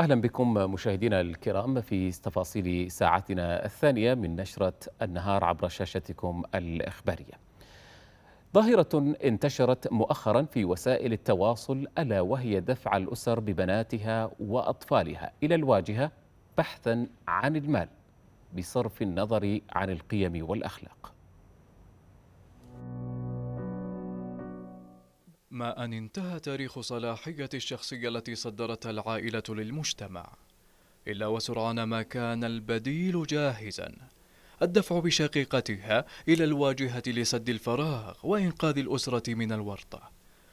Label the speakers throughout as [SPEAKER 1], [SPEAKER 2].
[SPEAKER 1] أهلا بكم مشاهدينا الكرام في تفاصيل ساعتنا الثانية من نشرة النهار عبر شاشتكم الإخبارية ظاهرة انتشرت مؤخرا في وسائل التواصل ألا وهي دفع الأسر ببناتها وأطفالها إلى الواجهة بحثا عن المال بصرف النظر عن القيم والأخلاق
[SPEAKER 2] ما أن انتهى تاريخ صلاحية الشخصية التي صدرتها العائلة للمجتمع إلا وسرعان ما كان البديل جاهزا الدفع بشقيقتها إلى الواجهة لسد الفراغ وإنقاذ الأسرة من الورطة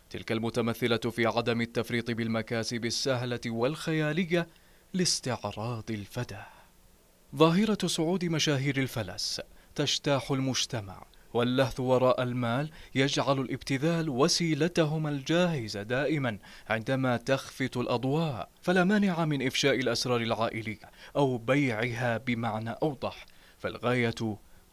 [SPEAKER 2] تلك المتمثلة في عدم التفريط بالمكاسب السهلة والخيالية لاستعراض الفدى ظاهرة صعود مشاهير الفلس تجتاح المجتمع واللهث وراء المال يجعل الابتذال وسيلتهما الجاهزة دائما عندما تخفت الأضواء فلا مانع من إفشاء الأسرار العائلية أو بيعها بمعنى أوضح فالغاية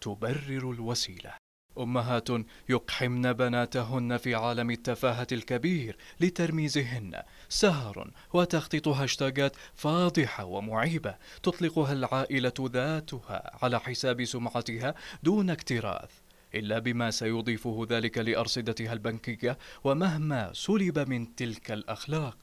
[SPEAKER 2] تبرر الوسيلة أمهات يقحمن بناتهن في عالم التفاهة الكبير لترميزهن سهر وتخطيط هاشتاجات فاضحة ومعيبة تطلقها العائلة ذاتها على حساب سمعتها دون اكتراث إلا بما سيضيفه ذلك لأرصدتها البنكية ومهما سلب من تلك الأخلاق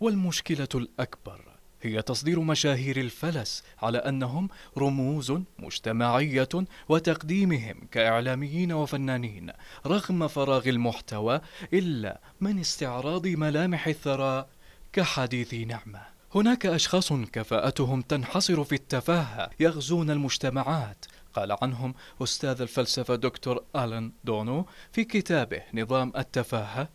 [SPEAKER 2] والمشكلة الأكبر هي تصدير مشاهير الفلس على أنهم رموز مجتمعية وتقديمهم كإعلاميين وفنانين رغم فراغ المحتوى إلا من استعراض ملامح الثراء كحديث نعمه هناك أشخاص كفاءتهم تنحصر في التفاهة يغزون المجتمعات قال عنهم أستاذ الفلسفة دكتور ألان دونو في كتابه نظام التفاهة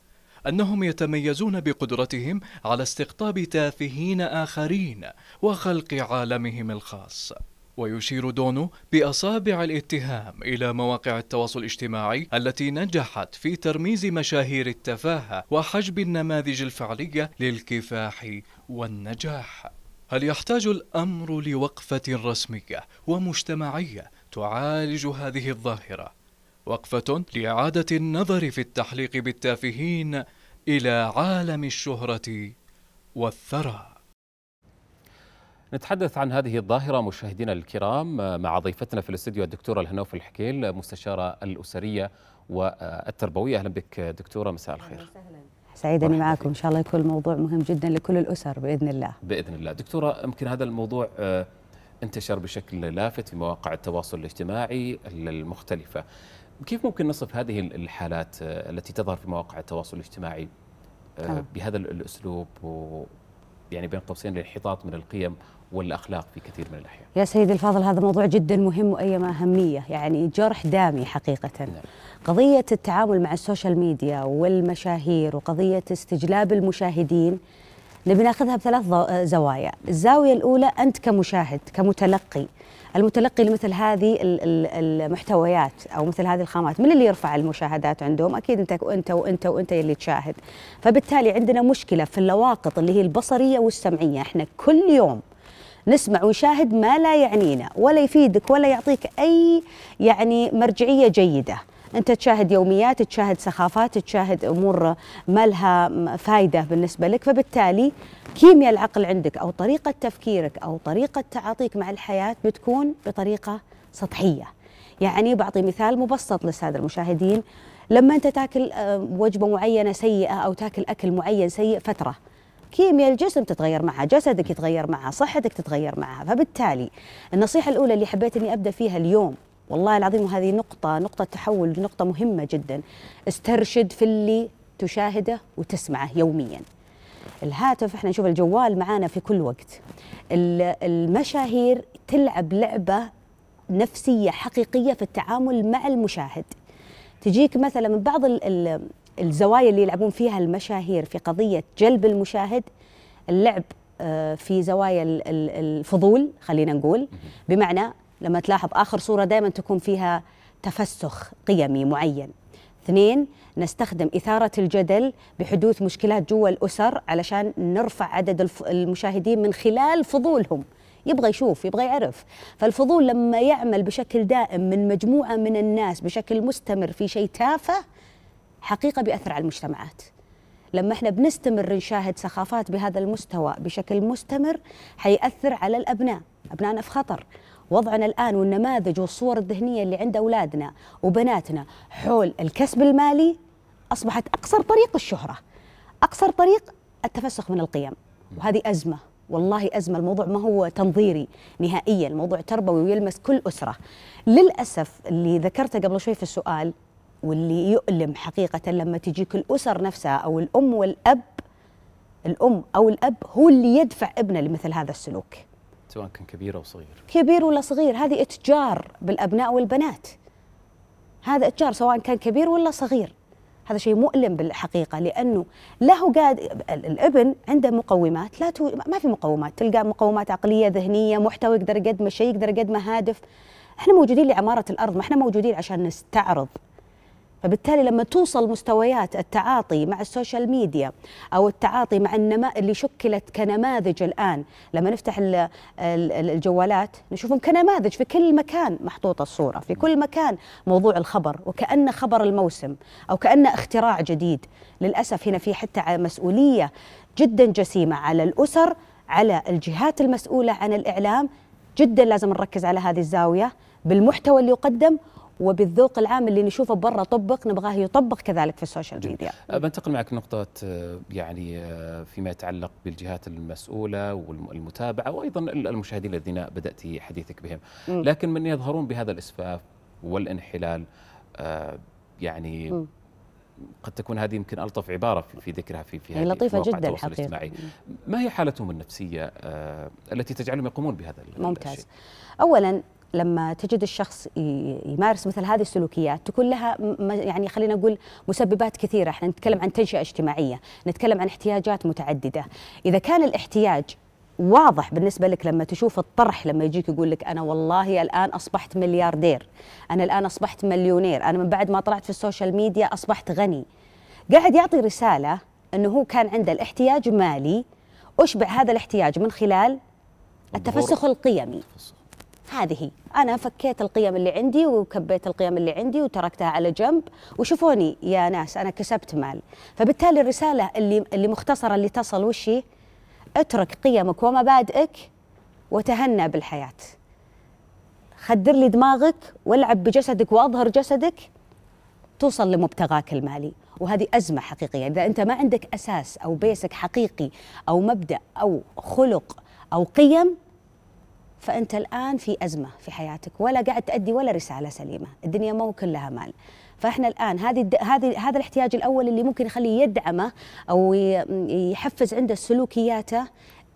[SPEAKER 2] أنهم يتميزون بقدرتهم على استقطاب تافهين آخرين وخلق عالمهم الخاص ويشير دونو بأصابع الاتهام إلى مواقع التواصل الاجتماعي التي نجحت في ترميز مشاهير التفاهة وحجب النماذج الفعلية للكفاح والنجاح هل يحتاج الأمر لوقفة رسمية ومجتمعية تعالج هذه الظاهرة وقفة لإعادة النظر في التحليق بالتافهين إلى عالم الشهرة والثرى نتحدث عن هذه الظاهرة مشاهدينا
[SPEAKER 1] الكرام مع ضيفتنا في الاستديو الدكتورة الهنوف الحكيل مستشارة الأسرية والتربوية أهلا بك دكتورة مساء الخير
[SPEAKER 3] سعيد اني معكم ان شاء الله يكون الموضوع مهم جدا لكل الاسر باذن الله
[SPEAKER 1] باذن الله دكتوره يمكن هذا الموضوع آه، انتشر بشكل لافت في مواقع التواصل الاجتماعي المختلفة كيف ممكن نصف هذه الحالات آه، التي تظهر في مواقع التواصل الاجتماعي آه، بهذا الأسلوب و يعني بين قوسين الانحطاط من القيم والاخلاق في كثير من الاحيان.
[SPEAKER 3] يا سيدي الفاضل هذا موضوع جدا مهم وايما اهميه، يعني جرح دامي حقيقه. نعم. قضيه التعامل مع السوشيال ميديا والمشاهير وقضيه استجلاب المشاهدين نبي ناخذها بثلاث آه، زوايا الزاوية الأولى أنت كمشاهد كمتلقي المتلقي لمثل هذه المحتويات او مثل هذه الخامات من اللي يرفع المشاهدات عندهم اكيد انت وانت وانت وانت اللي تشاهد فبالتالي عندنا مشكله في اللواقط اللي هي البصريه والسمعيه احنا كل يوم نسمع ونشاهد ما لا يعنينا ولا يفيدك ولا يعطيك اي يعني مرجعيه جيده انت تشاهد يوميات تشاهد سخافات تشاهد امور ما لها فائده بالنسبه لك فبالتالي كيمياء العقل عندك او طريقه تفكيرك او طريقه تعاطيك مع الحياه بتكون بطريقه سطحيه يعني بعطي مثال مبسط للساده المشاهدين لما انت تاكل آه، وجبه معينه سيئه او تاكل اكل معين سيء فتره كيمياء الجسم تتغير معها جسدك يتغير معها صحتك تتغير معها فبالتالي النصيحة الأولى اللي حبيت أني أبدأ فيها اليوم والله العظيم وهذه نقطة نقطة تحول نقطة مهمة جدا استرشد في اللي تشاهده وتسمعه يوميا الهاتف احنا نشوف الجوال معانا في كل وقت المشاهير تلعب لعبة نفسية حقيقية في التعامل مع المشاهد تجيك مثلا من بعض الزوايا اللي يلعبون فيها المشاهير في قضية جلب المشاهد اللعب آه، في زوايا الفضول خلينا نقول بمعنى لما تلاحظ آخر صورة دائما تكون فيها تفسخ قيمي معين اثنين نستخدم إثارة الجدل بحدوث مشكلات جوا الأسر علشان نرفع عدد المشاهدين من خلال فضولهم يبغى يشوف يبغى يعرف فالفضول لما يعمل بشكل دائم من مجموعة من الناس بشكل مستمر في شيء تافه حقيقة بيأثر على المجتمعات لما احنا بنستمر نشاهد سخافات بهذا المستوى بشكل مستمر حيأثر على الأبناء أبنائنا في خطر وضعنا الآن والنماذج والصور الذهنية اللي عند أولادنا وبناتنا حول الكسب المالي أصبحت أقصر طريق الشهرة أقصر طريق التفسخ من القيم وهذه أزمة والله أزمة الموضوع ما هو تنظيري نهائيا الموضوع تربوي ويلمس كل أسرة للأسف اللي ذكرته قبل شوي في السؤال واللي يؤلم حقيقة لما تجيك الأسر نفسها أو الأم والأب الأم أو الأب هو اللي يدفع ابنه لمثل هذا السلوك
[SPEAKER 1] سواء كان كبير أو صغير
[SPEAKER 3] كبير ولا صغير هذه إتجار بالأبناء والبنات هذا إتجار سواء كان كبير ولا صغير هذا شيء مؤلم بالحقيقه لانه له قاد الابن عنده مقومات لا تو... ما في مقومات تلقى مقومات عقليه ذهنيه محتوى يقدر يقدمه شيء يقدر يقدمه هادف احنا موجودين لعماره الارض ما احنا موجودين عشان نستعرض فبالتالي لما توصل مستويات التعاطي مع السوشيال ميديا او التعاطي مع النماء اللي شكلت كنماذج الان لما نفتح الجوالات نشوفهم كنماذج في كل مكان محطوطه الصوره في كل مكان موضوع الخبر وكانه خبر الموسم او كانه اختراع جديد للاسف هنا في حتى مسؤوليه جدا جسيمه على الاسر على الجهات المسؤوله عن الاعلام جدا لازم نركز على هذه الزاويه بالمحتوى اللي يقدم وبالذوق العام اللي نشوفه برا طبق نبغاه يطبق كذلك في السوشيال ميديا
[SPEAKER 1] أه، بنتقل معك نقطة أه، يعني أه، فيما يتعلق بالجهات المسؤولة والمتابعة وأيضا المشاهدين الذين بدأت حديثك بهم م. لكن من يظهرون بهذا الإسفاف والانحلال يعني م. قد تكون هذه يمكن الطف عباره في ذكرها في في هذه لطيفه جدا الاجتماعي. ما هي حالتهم النفسيه التي تجعلهم يقومون بهذا
[SPEAKER 3] ممتاز الشيء؟ اولا لما تجد الشخص يمارس مثل هذه السلوكيات تكون لها يعني خلينا نقول مسببات كثيره، احنا نتكلم عن تنشئه اجتماعيه، نتكلم عن احتياجات متعدده، اذا كان الاحتياج واضح بالنسبه لك لما تشوف الطرح لما يجيك يقول لك انا والله الان اصبحت ملياردير، انا الان اصبحت مليونير، انا من بعد ما طلعت في السوشيال ميديا اصبحت غني. قاعد يعطي رساله انه هو كان عنده الاحتياج مالي اشبع هذا الاحتياج من خلال التفسخ القيمي. هذه أنا فكيت القيم اللي عندي وكبيت القيم اللي عندي وتركتها على جنب وشوفوني يا ناس أنا كسبت مال فبالتالي الرسالة اللي, اللي مختصرة اللي تصل وش اترك قيمك ومبادئك وتهنى بالحياة خدر لي دماغك والعب بجسدك واظهر جسدك توصل لمبتغاك المالي وهذه أزمة حقيقية إذا أنت ما عندك أساس أو بيسك حقيقي أو مبدأ أو خلق أو قيم فأنت الآن في أزمة في حياتك ولا قاعد تأدي ولا رسالة سليمة الدنيا مو كلها مال فاحنا الان هذه هذه هذا الاحتياج الاول اللي ممكن يخليه يدعمه او يحفز عنده سلوكياته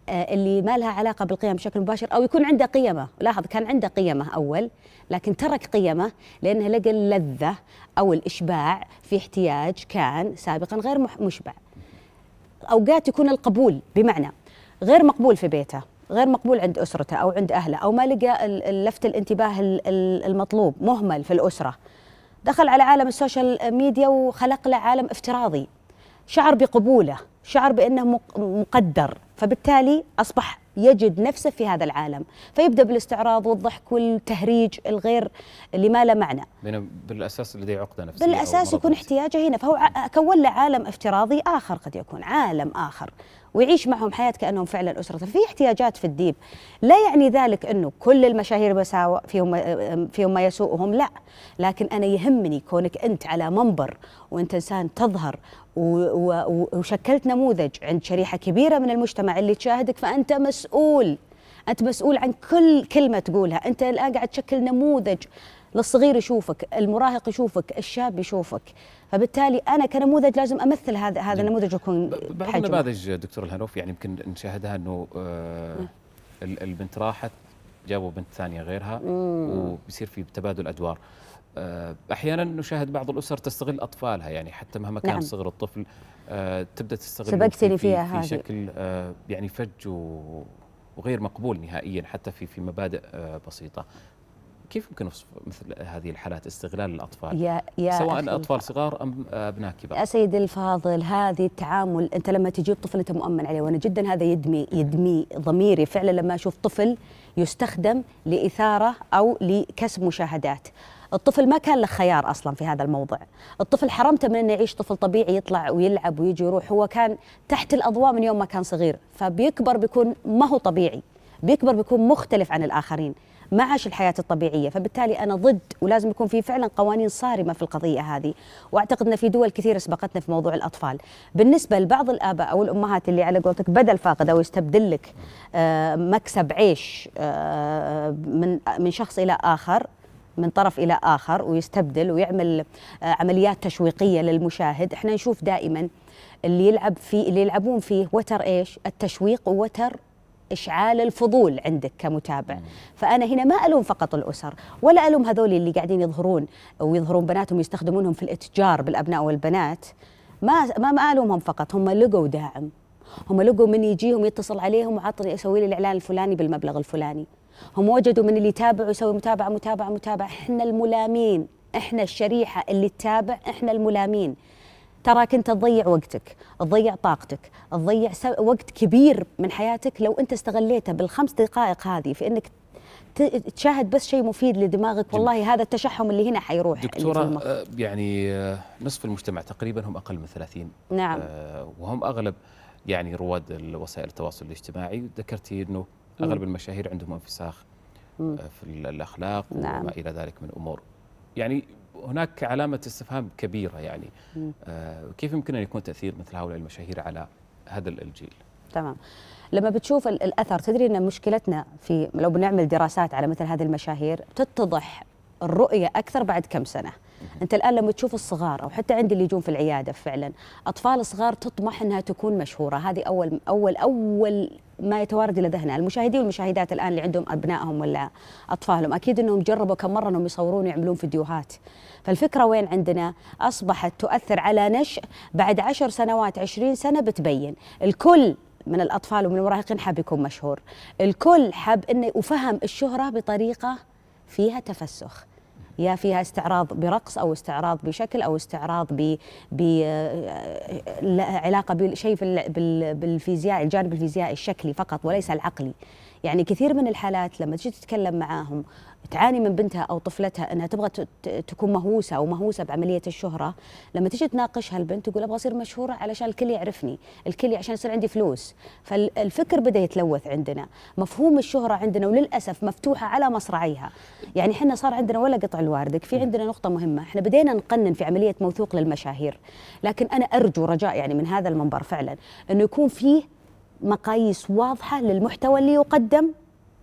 [SPEAKER 3] آه، اللي ما لها علاقه بالقيم بشكل مباشر او يكون عنده قيمه لاحظ كان عنده قيمه اول لكن ترك قيمه لانه لقى اللذه او الاشباع في احتياج كان سابقا غير مشبع اوقات يكون القبول بمعنى غير مقبول في بيته غير مقبول عند اسرته او عند اهله او ما لقى لفت الانتباه المطلوب مهمل في الاسره دخل على عالم السوشيال ميديا وخلق له عالم افتراضي شعر بقبوله شعر بانه مقدر فبالتالي اصبح يجد نفسه في هذا العالم فيبدا بالاستعراض والضحك والتهريج الغير اللي ما له معنى
[SPEAKER 1] بالاساس لديه عقده نفسيه
[SPEAKER 3] بالاساس يكون احتياجه هنا فهو كون له عالم افتراضي اخر قد يكون عالم اخر ويعيش معهم حياة كأنهم فعلا أسرته في احتياجات في الديب لا يعني ذلك أنه كل المشاهير مساوى فيهم, فيهم ما يسوءهم لا لكن أنا يهمني كونك أنت على منبر وأنت إنسان تظهر وشكلت نموذج عند شريحة كبيرة من المجتمع اللي تشاهدك فأنت مسؤول أنت مسؤول عن كل كلمة تقولها أنت الآن قاعد تشكل نموذج للصغير يشوفك المراهق يشوفك الشاب يشوفك فبالتالي انا كنموذج لازم امثل هذا هذا النموذج يكون بعض النماذج
[SPEAKER 1] دكتور الهنوف يعني يمكن نشاهدها انه آه البنت راحت جابوا بنت ثانيه غيرها مم. وبيصير في تبادل ادوار آه، احيانا نشاهد بعض الاسر تستغل اطفالها يعني حتى مهما كان نعم. صغر الطفل آه، تبدا تستغل سبقتني في, فيها في هذه. شكل آه، يعني فج وغير مقبول نهائيا حتى في في مبادئ بسيطه كيف يمكن مثل هذه الحالات استغلال الاطفال يا يا سواء اطفال صغار ام ابناء كبار يا
[SPEAKER 3] سيدي الفاضل هذه التعامل انت لما تجيب طفل انت مؤمن عليه وانا جدا هذا يدمي يدمي ضميري فعلا لما اشوف طفل يستخدم لاثاره او لكسب مشاهدات الطفل ما كان له خيار اصلا في هذا الموضوع الطفل حرمته من انه يعيش طفل طبيعي يطلع ويلعب ويجي ويروح هو كان تحت الاضواء من يوم ما كان صغير فبيكبر بيكون ما هو طبيعي بيكبر بيكون مختلف عن الاخرين ما عاش الحياة الطبيعية فبالتالي أنا ضد ولازم يكون في فعلا قوانين صارمة في القضية هذه وأعتقد أن في دول كثيرة سبقتنا في موضوع الأطفال بالنسبة لبعض الآباء أو الأمهات اللي على قولتك بدل فاقد أو يستبدل لك آه، مكسب عيش آه، من من شخص إلى آخر من طرف الى اخر ويستبدل ويعمل آه، عمليات تشويقيه للمشاهد احنا نشوف دائما اللي يلعب في اللي يلعبون فيه وتر ايش التشويق ووتر اشعال الفضول عندك كمتابع فانا هنا ما الوم فقط الاسر ولا الوم هذول اللي قاعدين يظهرون ويظهرون بناتهم يستخدمونهم في الاتجار بالابناء والبنات ما ما الومهم فقط هم لقوا داعم هم لقوا من يجيهم يتصل عليهم وعطني اسوي لي الاعلان الفلاني بالمبلغ الفلاني هم وجدوا من اللي يتابع ويسوي متابعه متابعه متابعه احنا الملامين احنا الشريحه اللي تتابع احنا الملامين تراك انت تضيع وقتك تضيع طاقتك تضيع وقت كبير من حياتك لو انت استغليته بالخمس دقائق هذه في انك تشاهد بس شيء مفيد لدماغك والله هذا التشحم اللي هنا حيروح دكتورة
[SPEAKER 1] آه، يعني آه، نصف المجتمع تقريبا هم أقل من 30 نعم آه، وهم أغلب يعني رواد وسائل التواصل الاجتماعي ذكرتي انه اغلب المشاهير عندهم انفساخ آه، في الاخلاق نعم. وما الى ذلك من امور يعني هناك علامه استفهام كبيره يعني آه كيف يمكن ان يكون تاثير مثل هؤلاء المشاهير على هذا الجيل
[SPEAKER 3] تمام لما بتشوف الاثر تدري ان مشكلتنا في لو بنعمل دراسات على مثل هذه المشاهير تتضح الرؤيه اكثر بعد كم سنه انت الان لما تشوف الصغار او حتى عند اللي يجون في العياده فعلا اطفال صغار تطمح انها تكون مشهوره هذه اول اول اول ما يتوارد الى ذهنها المشاهدين والمشاهدات الان اللي عندهم ابنائهم ولا اطفالهم اكيد انهم جربوا كم مره انهم يصورون ويعملون فيديوهات فالفكره وين عندنا اصبحت تؤثر على نشء بعد عشر سنوات عشرين سنه بتبين الكل من الاطفال ومن المراهقين حاب يكون مشهور الكل حاب انه وفهم الشهره بطريقه فيها تفسخ يا فيها استعراض برقص او استعراض بشكل او استعراض ب آه، علاقه بشيء بالفيزياء الجانب الفيزيائي الشكلي فقط وليس العقلي يعني كثير من الحالات لما تجي تتكلم معاهم تعاني من بنتها او طفلتها انها تبغى تكون مهووسه او مهووسه بعمليه الشهره لما تجي تناقشها البنت تقول ابغى اصير مشهوره علشان الكل يعرفني الكل عشان يصير عندي فلوس فالفكر بدا يتلوث عندنا مفهوم الشهره عندنا وللاسف مفتوحه على مصرعيها يعني احنا صار عندنا ولا قطع الواردك في عندنا نقطه مهمه احنا بدينا نقنن في عمليه موثوق للمشاهير لكن انا ارجو رجاء يعني من هذا المنبر فعلا انه يكون فيه مقاييس واضحه للمحتوى اللي يقدم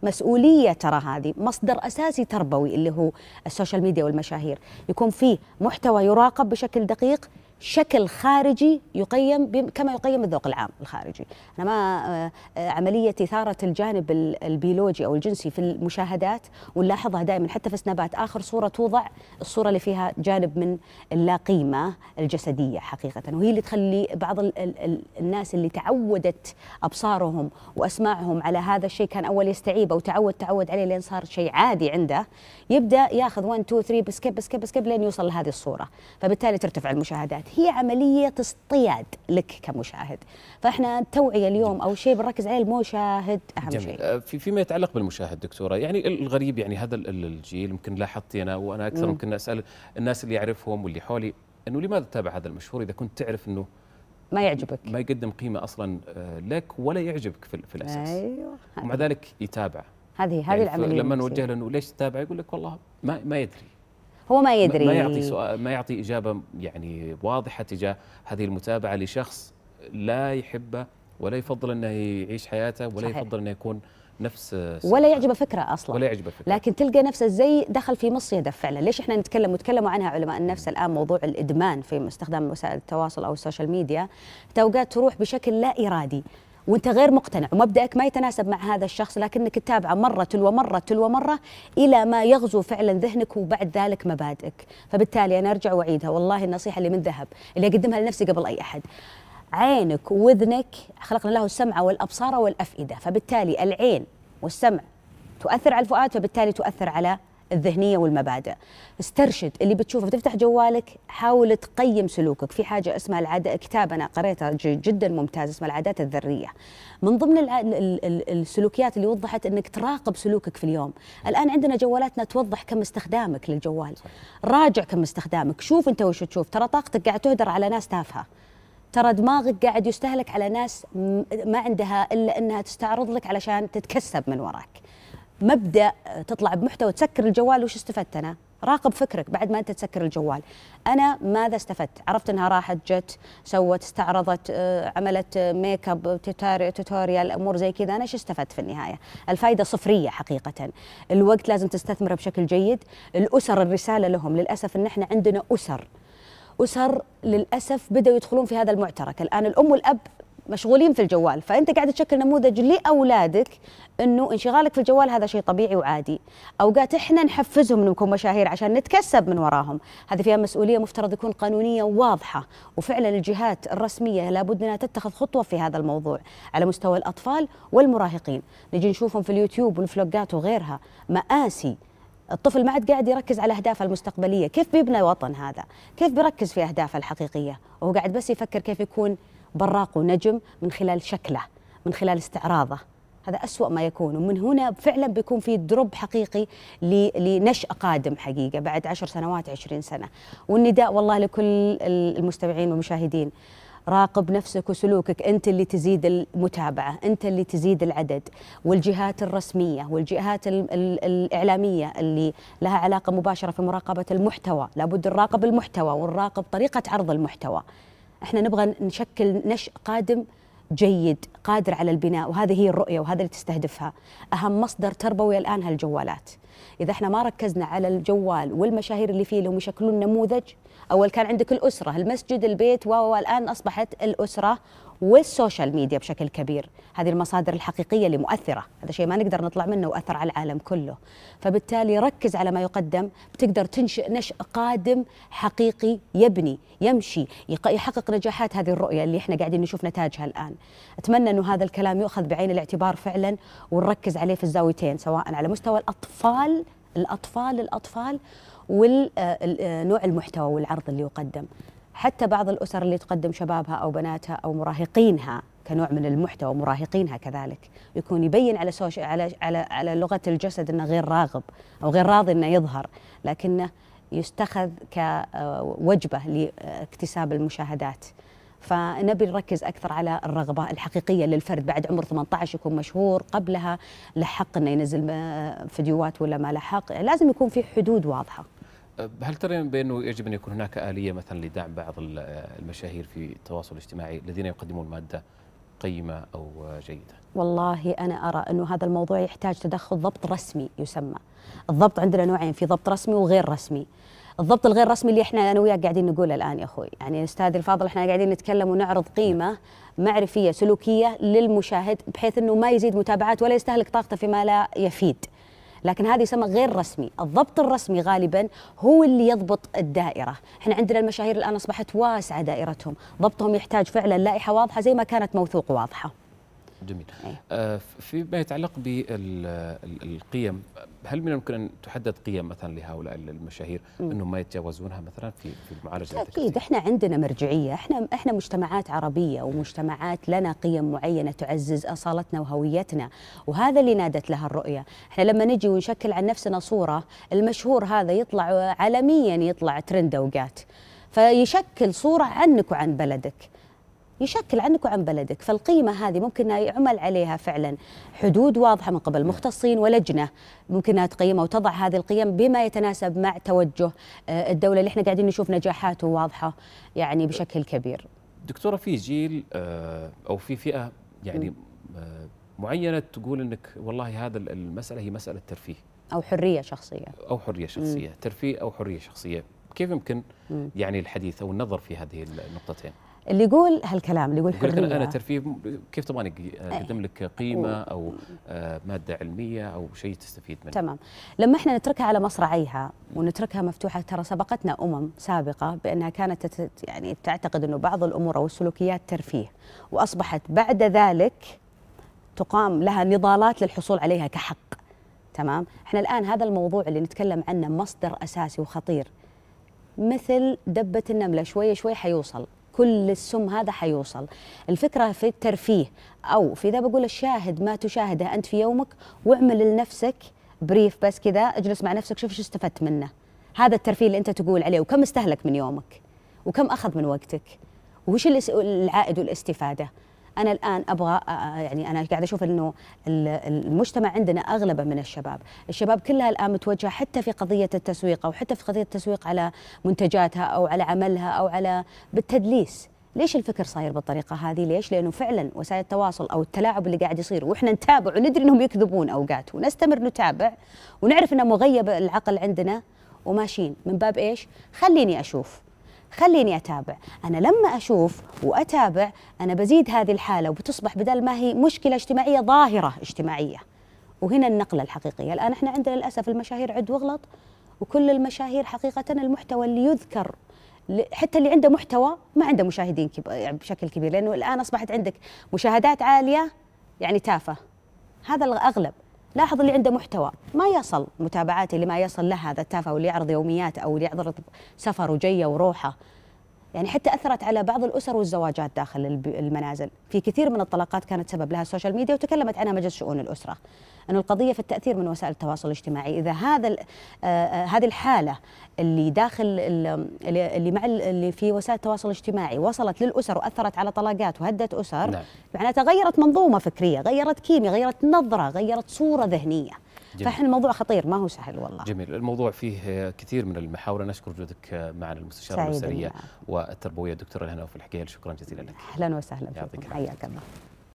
[SPEAKER 3] مسؤوليه ترى هذه مصدر اساسي تربوي اللي هو السوشيال ميديا والمشاهير يكون فيه محتوى يراقب بشكل دقيق شكل خارجي يقيم كما يقيم الذوق العام الخارجي أنا ما آه، آه، عملية إثارة الجانب البيولوجي أو الجنسي في المشاهدات ونلاحظها دائما حتى في سنابات آخر صورة توضع الصورة اللي فيها جانب من اللا قيمة الجسدية حقيقة وهي اللي تخلي بعض الـ الـ الناس اللي تعودت أبصارهم وأسماعهم على هذا الشيء كان أول يستعيبه وتعود تعود عليه لين صار شيء عادي عنده يبدأ ياخذ 1 2 3 بسكيب بسكيب بسكيب لين يوصل لهذه الصورة فبالتالي ترتفع المشاهدات هي عملية اصطياد لك كمشاهد فإحنا التوعية اليوم أو شيء بنركز عليه المشاهد أهم جميل. شيء
[SPEAKER 1] آه، في فيما يتعلق بالمشاهد دكتورة يعني الغريب يعني هذا الجيل يمكن لاحظتي أنا وأنا أكثر يمكن أسأل الناس اللي يعرفهم واللي حولي أنه لماذا تتابع هذا المشهور إذا كنت تعرف أنه ما يعجبك ما يقدم قيمة أصلا آه، لك ولا يعجبك في الأساس أيوه ومع ذلك يتابع
[SPEAKER 3] هذه هذه يعني العمليه لما نوجه
[SPEAKER 1] له انه ليش تتابع يقول لك والله ما ما يدري
[SPEAKER 3] هو ما يدري ما يعطي سؤال
[SPEAKER 1] ما يعطي إجابة يعني واضحة تجاه هذه المتابعة لشخص لا يحبه ولا يفضل أنه يعيش حياته ولا صحيح. يفضل أنه يكون نفس ولا
[SPEAKER 3] يعجبه فكره اصلا ولا يعجبه فكره لكن تلقى نفسه زي دخل في مصيده فعلا ليش احنا نتكلم وتكلموا عنها علماء النفس الان موضوع الادمان في استخدام وسائل التواصل او السوشيال ميديا توقات تروح بشكل لا ارادي وانت غير مقتنع ومبدأك ما يتناسب مع هذا الشخص لكنك تتابعه مرة تلو مرة تلو مرة إلى ما يغزو فعلا ذهنك وبعد ذلك مبادئك فبالتالي أنا أرجع وأعيدها والله النصيحة اللي من ذهب اللي أقدمها لنفسي قبل أي أحد عينك وذنك خلقنا له السمع والأبصار والأفئدة فبالتالي العين والسمع تؤثر على الفؤاد فبالتالي تؤثر على الذهنيه والمبادئ استرشد اللي بتشوفه بتفتح جوالك حاول تقيم سلوكك في حاجه اسمها العاده كتاب انا قريته جدا ممتاز اسمه العادات الذريه من ضمن الع... السلوكيات اللي وضحت انك تراقب سلوكك في اليوم الان عندنا جوالاتنا توضح كم استخدامك للجوال صحيح. راجع كم استخدامك شوف انت وش تشوف ترى طاقتك قاعد تهدر على ناس تافهه ترى دماغك قاعد يستهلك على ناس ما عندها الا انها تستعرض لك علشان تتكسب من وراك مبدا تطلع بمحتوى تسكر الجوال وش استفدت انا؟ راقب فكرك بعد ما انت تسكر الجوال انا ماذا استفدت عرفت انها راحت جت سوت استعرضت آه، عملت ميك اب توتوريال امور زي كذا انا ايش استفدت في النهايه الفائده صفريه حقيقه الوقت لازم تستثمره بشكل جيد الاسر الرساله لهم للاسف ان احنا عندنا اسر اسر للاسف بداوا يدخلون في هذا المعترك الان الام والاب مشغولين في الجوال فانت قاعد تشكل نموذج لاولادك انه انشغالك في الجوال هذا شيء طبيعي وعادي اوقات احنا نحفزهم انكم مشاهير عشان نتكسب من وراهم هذه فيها مسؤوليه مفترض يكون قانونيه واضحه وفعلا الجهات الرسميه لابد انها تتخذ خطوه في هذا الموضوع على مستوى الاطفال والمراهقين نجي نشوفهم في اليوتيوب والفلوجات وغيرها مآسي الطفل ما عاد قاعد يركز على اهدافه المستقبليه، كيف بيبنى وطن هذا؟ كيف بيركز في اهدافه الحقيقيه؟ وهو قاعد بس يفكر كيف يكون براق ونجم من خلال شكله من خلال استعراضه هذا أسوأ ما يكون ومن هنا فعلا بيكون في دروب حقيقي لنشأ قادم حقيقة بعد عشر سنوات عشرين سنة والنداء والله لكل المستمعين والمشاهدين راقب نفسك وسلوكك انت اللي تزيد المتابعه انت اللي تزيد العدد والجهات الرسميه والجهات الاعلاميه اللي لها علاقه مباشره في مراقبه المحتوى لابد نراقب المحتوى ونراقب طريقه عرض المحتوى احنا نبغى نشكل نشء قادم جيد قادر على البناء وهذه هي الرؤية وهذا اللي تستهدفها أهم مصدر تربوي الآن هالجوالات إذا احنا ما ركزنا على الجوال والمشاهير اللي فيه لهم يشكلون نموذج أول كان عندك الأسرة المسجد البيت والآن أصبحت الأسرة والسوشيال ميديا بشكل كبير هذه المصادر الحقيقية اللي مؤثرة هذا شيء ما نقدر نطلع منه وأثر على العالم كله فبالتالي ركز على ما يقدم بتقدر تنشئ نشء قادم حقيقي يبني يمشي يحقق نجاحات هذه الرؤية اللي احنا قاعدين نشوف نتاجها الآن أتمنى أنه هذا الكلام يؤخذ بعين الاعتبار فعلا ونركز عليه في الزاويتين سواء على مستوى الأطفال الأطفال الأطفال والنوع آه، آه، المحتوى والعرض اللي يقدم حتى بعض الأسر اللي تقدم شبابها أو بناتها أو مراهقينها كنوع من المحتوى مراهقينها كذلك يكون يبين على سوش على على على لغه الجسد انه غير راغب او غير راضي انه يظهر لكنه يستخذ كوجبه لاكتساب المشاهدات فنبي نركز اكثر على الرغبه الحقيقيه للفرد بعد عمر 18 يكون مشهور قبلها لحق انه ينزل فيديوهات ولا ما لحق لازم يكون في حدود واضحه
[SPEAKER 1] هل ترين بانه يجب ان يكون هناك اليه مثلا لدعم بعض المشاهير في التواصل الاجتماعي الذين يقدمون ماده قيمه او جيده؟
[SPEAKER 3] والله انا ارى انه هذا الموضوع يحتاج تدخل ضبط رسمي يسمى. الضبط عندنا نوعين في ضبط رسمي وغير رسمي. الضبط الغير رسمي اللي احنا انا وياك قاعدين نقوله الان يا اخوي، يعني استاذي الفاضل احنا قاعدين نتكلم ونعرض قيمه معرفيه سلوكيه للمشاهد بحيث انه ما يزيد متابعات ولا يستهلك طاقته فيما لا يفيد. لكن هذا يسمى غير رسمي الضبط الرسمي غالبا هو اللي يضبط الدائرة احنا عندنا المشاهير الآن أصبحت واسعة دائرتهم ضبطهم يحتاج فعلا لائحة واضحة زي ما كانت موثوق واضحة
[SPEAKER 1] جميل أيه. آه، فيما يتعلق بالقيم هل من الممكن ان تحدد قيم مثلا لهؤلاء المشاهير انهم ما يتجاوزونها مثلا في في المعالجه
[SPEAKER 3] اكيد احنا عندنا مرجعيه احنا احنا مجتمعات عربيه ومجتمعات لنا قيم معينه تعزز اصالتنا وهويتنا وهذا اللي نادت لها الرؤيه احنا لما نجي ونشكل عن نفسنا صوره المشهور هذا يطلع عالميا يطلع ترند اوقات فيشكل صوره عنك وعن بلدك يشكل عنك وعن بلدك فالقيمة هذه ممكن يعمل عليها فعلا حدود واضحة من قبل مختصين ولجنة ممكن تقيمها وتضع هذه القيم بما يتناسب مع توجه آه، الدولة اللي احنا قاعدين نشوف نجاحاته واضحة يعني بشكل كبير
[SPEAKER 1] دكتورة في جيل آه، أو في فئة يعني آه، معينة تقول أنك والله هذا المسألة هي مسألة ترفيه
[SPEAKER 3] أو حرية شخصية
[SPEAKER 1] أو حرية شخصية ترفيه أو حرية شخصية كيف يمكن يعني الحديث أو النظر في هذه النقطتين؟
[SPEAKER 3] اللي يقول هالكلام اللي يقول يعني حريه انا
[SPEAKER 1] ترفيه كيف تبغاني اقدم لك قيمه او آه، ماده علميه او شيء تستفيد منه تمام
[SPEAKER 3] لما احنا نتركها على مصراعيها ونتركها مفتوحه ترى سبقتنا امم سابقه بانها كانت يعني تعتقد انه بعض الامور او السلوكيات ترفيه واصبحت بعد ذلك تقام لها نضالات للحصول عليها كحق تمام احنا الان هذا الموضوع اللي نتكلم عنه مصدر اساسي وخطير مثل دبه النمله شويه شوي حيوصل كل السم هذا حيوصل الفكرة في الترفيه أو في ذا بقول الشاهد ما تشاهده أنت في يومك واعمل لنفسك بريف بس كذا اجلس مع نفسك شوف شو استفدت منه هذا الترفيه اللي أنت تقول عليه وكم استهلك من يومك وكم أخذ من وقتك وش العائد والاستفادة انا الان ابغى آه، آه، يعني انا قاعده اشوف انه المجتمع عندنا اغلبه من الشباب، الشباب كلها الان متوجهه حتى في قضيه التسويق او حتى في قضيه التسويق على منتجاتها او على عملها او على بالتدليس، ليش الفكر صاير بالطريقة هذه؟ ليش؟ لأنه فعلا وسائل التواصل أو التلاعب اللي قاعد يصير وإحنا نتابع وندري إنهم يكذبون أوقات ونستمر نتابع ونعرف إنه مغيب العقل عندنا وماشيين من باب إيش؟ خليني أشوف خليني أتابع أنا لما أشوف وأتابع أنا بزيد هذه الحالة وبتصبح بدل ما هي مشكلة اجتماعية ظاهرة اجتماعية وهنا النقلة الحقيقية الآن احنا عندنا للأسف المشاهير عد وغلط وكل المشاهير حقيقة المحتوى اللي يذكر حتى اللي عنده محتوى ما عنده مشاهدين يعني بشكل كبير لأنه الآن أصبحت عندك مشاهدات عالية يعني تافه هذا الأغلب لاحظ اللي عنده محتوى ما يصل متابعاتي اللي ما يصل له هذا التافه واللي يعرض يوميات او اللي يعرض سفر وجيه وروحه يعني حتى اثرت على بعض الاسر والزواجات داخل المنازل، في كثير من الطلاقات كانت سبب لها السوشيال ميديا وتكلمت عنها مجلس شؤون الاسره. أن القضيه في التاثير من وسائل التواصل الاجتماعي، اذا هذا آه،, آه هذه الحاله اللي داخل اللي مع اللي في وسائل التواصل الاجتماعي وصلت للاسر واثرت على طلاقات وهدت اسر، نعم. معناتها غيرت منظومه فكريه، غيرت كيمياء، غيرت نظره، غيرت صوره ذهنيه. فاحنا الموضوع خطير ما هو سهل والله
[SPEAKER 1] جميل الموضوع فيه كثير من المحاور نشكر وجودك معنا المستشاره الاسريه والتربويه الدكتوره الهنا في الحقيل شكرا جزيلا لك اهلا وسهلا فيك حياك
[SPEAKER 3] الله